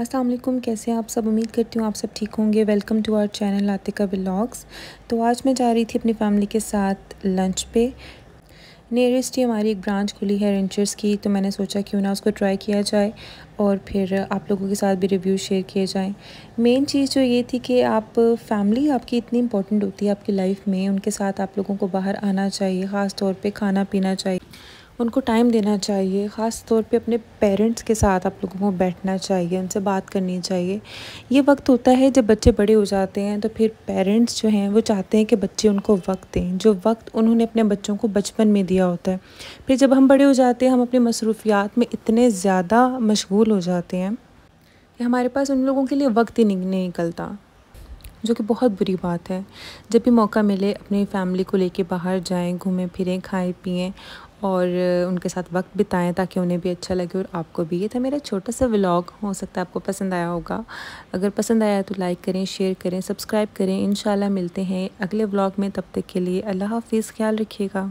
असलम कैसे आप सब उम्मीद करती हूँ आप सब ठीक होंगे welcome to our channel Atika blogs तो आज मैं जा रही थी अपनी फैमिली के साथ लंच पे नियरेस्ट ही हमारी एक ब्रांच खुली है रेंचर्स की तो मैंने सोचा क्यों ना उसको ट्राई किया जाए और फिर आप लोगों के साथ भी रिव्यू शेयर किए जाएं मेन चीज़ जो ये थी कि आप फैमिली आपकी इतनी इंपॉर्टेंट होती है आपकी लाइफ में उनके साथ आप लोगों को बाहर आना चाहिए ख़ास तौर पे खाना पीना चाहिए उनको टाइम देना चाहिए ख़ास तौर पे अपने पेरेंट्स के साथ आप लोगों को बैठना चाहिए उनसे बात करनी चाहिए ये वक्त होता है जब बच्चे बड़े हो जाते हैं तो फिर पेरेंट्स जो हैं वो चाहते हैं कि बच्चे उनको वक्त दें जो वक्त उन्होंने अपने बच्चों को बचपन में दिया होता है फिर जब हम बड़े हो जाते हैं हम अपनी मसरूफियात में इतने ज़्यादा मशगूल हो जाते हैं कि हमारे पास उन लोगों के लिए वक्त ही नहीं निकलता जो कि बहुत बुरी बात है जब भी मौका मिले अपनी फैमिली को लेके बाहर जाएं घूमें फिरें खाएं पिएँ और उनके साथ वक्त बिताएं ताकि उन्हें भी अच्छा लगे और आपको भी ये था मेरा छोटा सा व्लॉग हो सकता है आपको पसंद आया होगा अगर पसंद आया तो लाइक करें शेयर करें सब्सक्राइब करें इन मिलते हैं अगले व्लॉग में तब तक के लिए अल्लाह हाफिज़ ख्याल रखिएगा